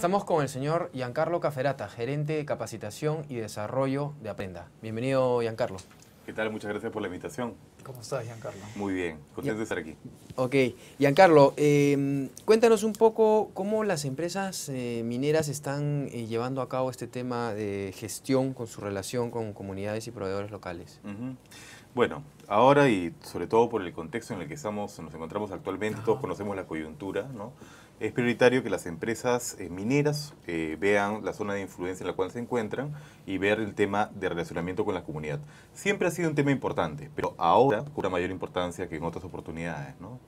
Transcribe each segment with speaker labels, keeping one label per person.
Speaker 1: Estamos con el señor Giancarlo Caferata, gerente de capacitación y desarrollo de Aprenda. Bienvenido, Giancarlo.
Speaker 2: ¿Qué tal? Muchas gracias por la invitación. ¿Cómo estás, Giancarlo? Muy bien, contento de estar aquí.
Speaker 1: Ok, Giancarlo, em, cuéntanos un poco cómo las empresas eh, mineras están eh, llevando a cabo este tema de gestión con su relación con comunidades y
Speaker 2: proveedores locales. Bueno, ahora y sobre todo por el contexto en el que estamos, nos encontramos actualmente, todos conocemos la coyuntura, ¿no? es prioritario que las empresas eh, mineras eh, vean la zona de influencia en la cual se encuentran y ver el tema de relacionamiento con la comunidad. Siempre ha sido un tema importante, pero ahora cobra mayor importancia que en otras oportunidades, ¿no?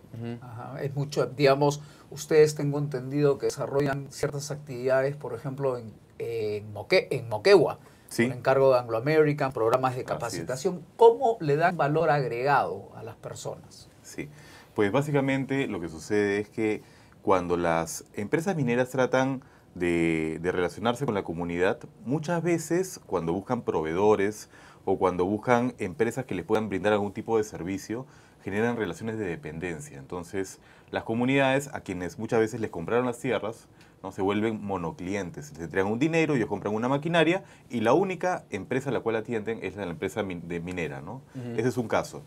Speaker 3: es mucho, digamos, ustedes tengo entendido que desarrollan ciertas actividades, por ejemplo, en, en, en Moquegua, encargo de Anglo American, programas de capacitación. ¿Cómo le dan valor agregado a las personas?
Speaker 2: Sí, pues básicamente lo que sucede es que cuando las empresas mineras tratan de, relacionarse con la comunidad, muchas veces cuando buscan proveedores o cuando buscan empresas que les puedan brindar algún tipo de servicio, generan relaciones de dependencia. Entonces, las comunidades a quienes muchas veces les compraron las tierras, ¿no? se vuelven monoclientes. Les entregan un dinero, ellos compran una maquinaria y la única empresa a la cual atienden es la empresa de minera. ¿no? Ese es un caso.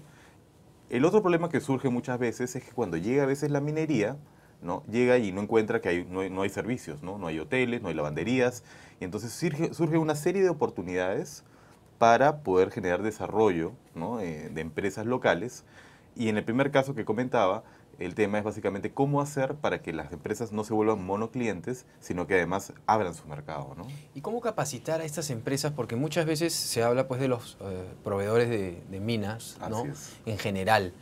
Speaker 2: El otro problema que surge muchas veces es que cuando llega a veces la minería, ¿no? llega y no encuentra que hay, no, hay, servicios, ¿no? hay hoteles, no hay lavanderías. Y entonces surge, una serie de oportunidades para poder generar desarrollo eh, de empresas locales. Y en el primer caso que comentaba, el tema es básicamente cómo hacer para que las empresas no se vuelvan monoclientes, sino que además abran su mercado.
Speaker 1: ¿Y cómo capacitar a estas empresas? Porque muchas veces se habla pues, de los eh, proveedores de, de minas ¿no? en general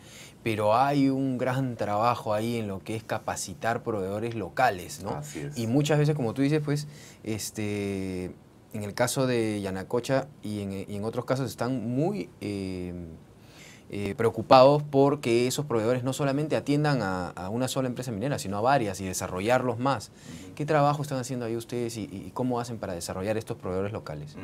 Speaker 1: pero hay un gran trabajo ahí en lo que es capacitar proveedores locales, ¿no? Y muchas veces, como tú dices, pues, este, en el caso de Yanacocha y en, eh, otros casos están muy eh, eh, preocupados porque esos proveedores no solamente atiendan a, una sola empresa minera, sino a varias y desarrollarlos más. ¿Qué trabajo están haciendo ahí ustedes y, cómo hacen para desarrollar estos
Speaker 2: proveedores locales?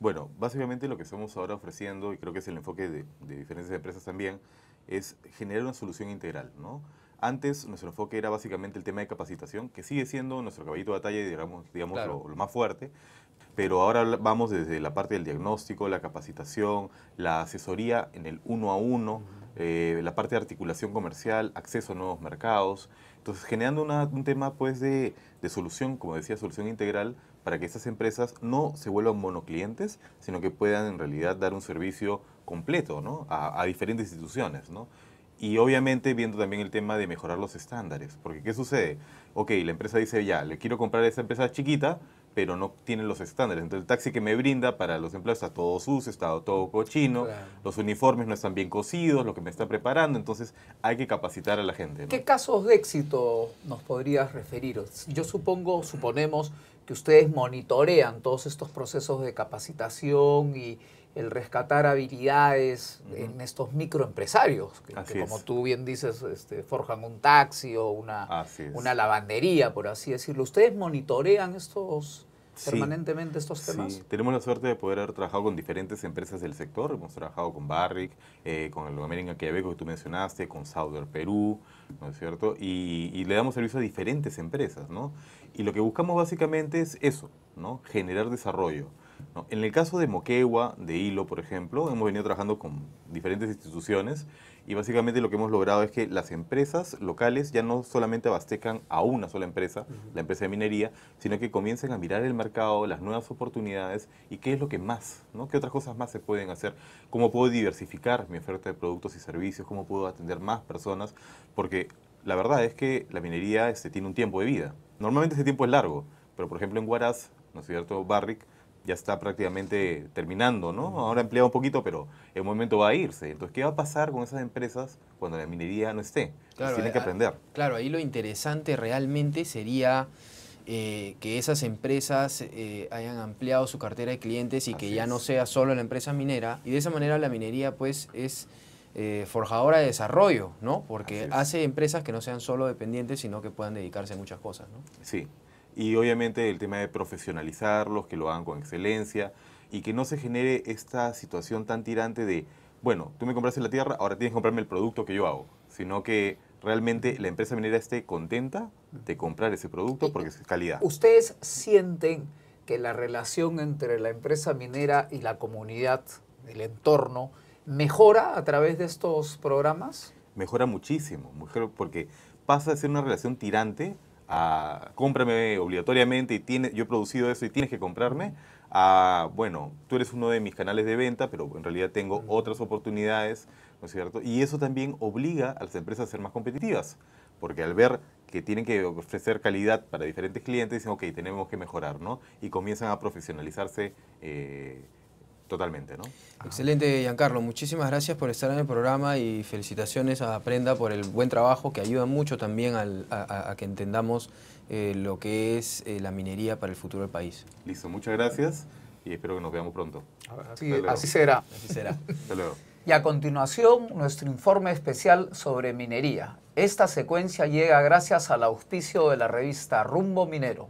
Speaker 2: Bueno, básicamente lo que estamos ahora ofreciendo, y creo que es el enfoque de diferentes empresas también, es generar una solución integral, ¿no? Antes nuestro enfoque era básicamente el tema de capacitación, que sigue siendo nuestro caballito de batalla, digamos, lo, más fuerte, pero ahora vamos desde la parte del diagnóstico, la capacitación, la asesoría en el uno a uno, eh, la parte de articulación comercial, acceso a nuevos mercados. Entonces, generando un tema pues de solución, como decía, solución integral para que estas empresas no se vuelvan monoclientes, sino que puedan en realidad dar un servicio completo a, diferentes instituciones. Y obviamente viendo también el tema de mejorar los estándares, porque ¿qué sucede? Ok, la empresa dice ya, le quiero comprar a esa empresa chiquita, pero no tienen los estándares. Entonces el taxi que me brinda para los empleados está todo sucio, está todo cochino, los uniformes no están bien cocidos, lo que me está preparando, entonces hay que capacitar a la gente.
Speaker 3: ¿Qué casos de éxito nos podrías referir? Yo supongo, suponemos que ustedes monitorean todos estos procesos de capacitación y, el rescatar habilidades en estos microempresarios, que, como tú bien dices, este, forjan un taxi o una, una lavandería, por así decirlo. ¿Ustedes monitorean estos permanentemente estos temas? Sí,
Speaker 2: tenemos la suerte de poder haber trabajado con diferentes empresas del sector. Hemos trabajado con Barrick, eh, con el American Quebeco que tú mencionaste, con Sauder Perú, ¿no es cierto? Y, y le damos servicio a diferentes empresas, ¿no? Y lo que buscamos básicamente es eso, ¿no? Generar desarrollo en el caso de Moquegua, de Hilo, por ejemplo, hemos venido trabajando con diferentes instituciones y básicamente lo que hemos logrado es que las empresas locales ya no solamente abastezcan a una sola empresa, la empresa de minería, sino que comiencen a mirar el mercado, las nuevas oportunidades y qué es lo que más, ¿no? qué otras cosas más se pueden hacer, cómo puedo diversificar mi oferta de productos y servicios, cómo puedo atender más personas, porque la verdad es que la minería este, tiene un tiempo de vida. Normalmente ese tiempo es largo, pero por ejemplo en Huaraz, ¿no es cierto?, Barrick, ya está prácticamente terminando, ¿no? Ahora emplea un poquito, pero en un momento va a irse. Entonces, ¿qué va a pasar con esas empresas cuando la minería no esté?
Speaker 1: Claro, tienen que aprender. Claro,
Speaker 2: ahí lo interesante
Speaker 1: realmente sería eh, que esas empresas eh, hayan ampliado su cartera de clientes y que ya no sea solo la empresa minera. Y de esa manera la minería, pues, es...
Speaker 2: Eh, forjadora de desarrollo,
Speaker 1: ¿no? Porque hace empresas que no sean solo dependientes, sino que puedan dedicarse a muchas cosas, ¿no?
Speaker 2: Sí, y obviamente el tema de profesionalizarlos, que lo hagan con excelencia y que no se genere esta situación tan tirante de, bueno, tú me compraste la tierra, ahora tienes que comprarme el producto que yo hago, sino que realmente la empresa minera esté contenta de comprar ese producto porque es calidad.
Speaker 3: ¿Ustedes sienten que la relación entre la empresa minera y la comunidad, el entorno, mejora a través de estos programas?
Speaker 2: Mejora muchísimo, porque pasa de ser una relación tirante a cómprame obligatoriamente y tiene, yo he producido eso y tienes que comprarme, a bueno, tú eres uno de mis canales de venta, pero en realidad tengo otras oportunidades, ¿no es cierto? Y eso también obliga a las empresas a ser más competitivas, porque al ver que tienen que ofrecer calidad para diferentes clientes, dicen, ok, tenemos que mejorar, ¿no? Y comienzan a profesionalizarse. Eh, totalmente, ¿no?
Speaker 1: Excelente, Giancarlo. Muchísimas gracias por estar en el programa y felicitaciones a Prenda por el buen trabajo que ayuda mucho también a, que entendamos eh, lo que es eh, la minería para el futuro del país. Listo, muchas gracias
Speaker 2: y espero que nos veamos pronto.
Speaker 1: así será.
Speaker 3: Así será. Hasta luego. Y a continuación, nuestro informe especial sobre minería. Esta secuencia llega gracias al auspicio de la revista Rumbo Minero.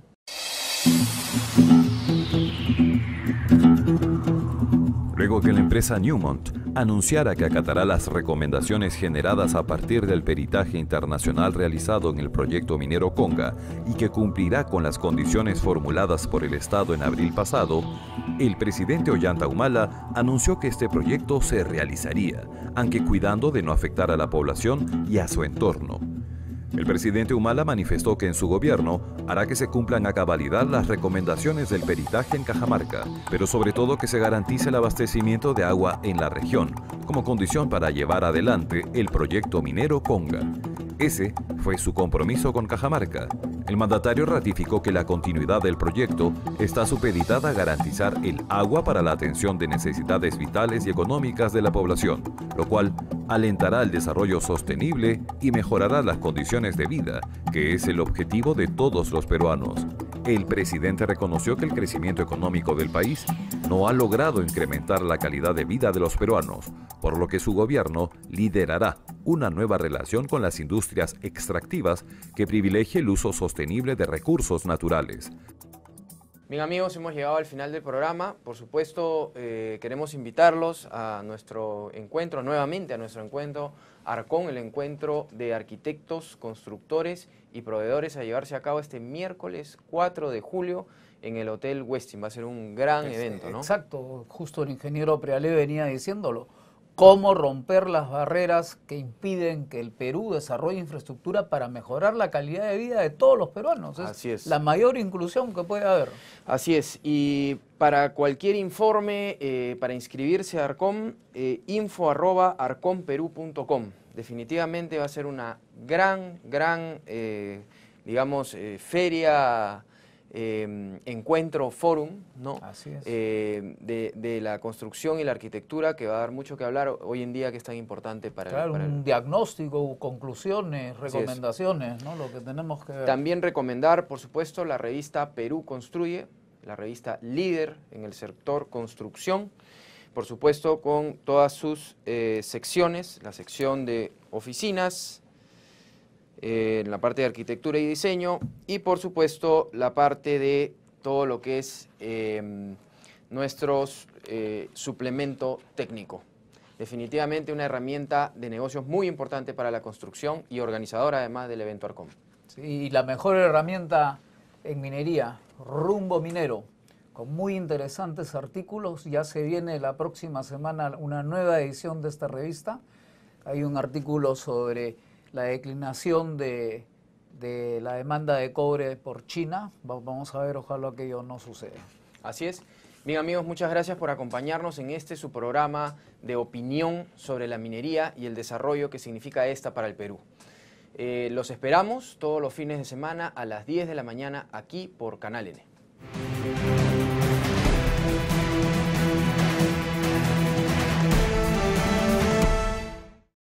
Speaker 4: que la empresa Newmont anunciara que acatará las recomendaciones generadas a partir del peritaje internacional realizado en el proyecto minero Conga y que cumplirá con las condiciones formuladas por el Estado en abril pasado, el presidente Ollanta Humala anunció que este proyecto se realizaría, aunque cuidando de no afectar a la población y a su entorno. El presidente Humala manifestó que en su gobierno hará que se cumplan a cabalidad las recomendaciones del peritaje en Cajamarca, pero sobre todo que se garantice el abastecimiento de agua en la región, como condición para llevar adelante el proyecto minero Conga. Ese fue su compromiso con Cajamarca. El mandatario ratificó que la continuidad del proyecto está supeditada a garantizar el agua para la atención de necesidades vitales y económicas de la población, lo cual alentará el desarrollo sostenible y mejorará las condiciones de vida, que es el objetivo de todos los peruanos. El presidente reconoció que el crecimiento económico del país no ha logrado incrementar la calidad de vida de los peruanos, por lo que su gobierno liderará una nueva relación con las industrias extractivas que privilegie el uso sostenible de recursos naturales.
Speaker 1: Bien amigos, hemos llegado al final del programa. Por supuesto, eh, queremos invitarlos a nuestro encuentro, nuevamente a nuestro encuentro Arcón, el encuentro de arquitectos, constructores y proveedores a llevarse a cabo este miércoles 4 de julio en el Hotel Westin. Va a ser un
Speaker 3: gran evento, ¿no? Exacto, justo el ingeniero Prealé venía diciéndolo cómo romper las barreras que impiden que el Perú desarrolle infraestructura para mejorar la calidad de vida de todos los peruanos. Así es. La mayor inclusión que puede haber. Así es. Y
Speaker 1: para cualquier informe, eh, para inscribirse a ARCOM, eh, info arroba arcomperú.com. Definitivamente va a ser una gran, gran, eh, digamos, feria Em, encuentro, forum, ¿no? Eh, de, la construcción y la arquitectura que va a dar mucho que hablar hoy en día que es tan importante para, claro, un
Speaker 3: diagnóstico, conclusiones, recomendaciones, Lo que tenemos que... También
Speaker 1: recomendar, por supuesto, la revista Perú Construye, la revista líder en el sector construcción, por supuesto con todas sus eh, secciones, la sección de oficinas, eh, en la parte de arquitectura y diseño y por supuesto la parte de todo lo que es em, nuestro eh, suplemento técnico. Definitivamente una herramienta de negocios muy importante para la construcción y organizadora además del evento ARCOM.
Speaker 3: y la mejor herramienta en minería, rumbo minero, con muy interesantes artículos. Ya se viene la próxima semana una nueva edición de esta revista. Hay un artículo sobre la declinación de, la demanda de cobre por China. Vamos a ver, ojalá aquello no suceda.
Speaker 1: Así es. Bien amigos, muchas gracias por acompañarnos en este su programa de opinión sobre la minería y el desarrollo que significa esta para el Perú. Eh, los esperamos todos los fines de semana a las 10 de la mañana aquí por Canal N.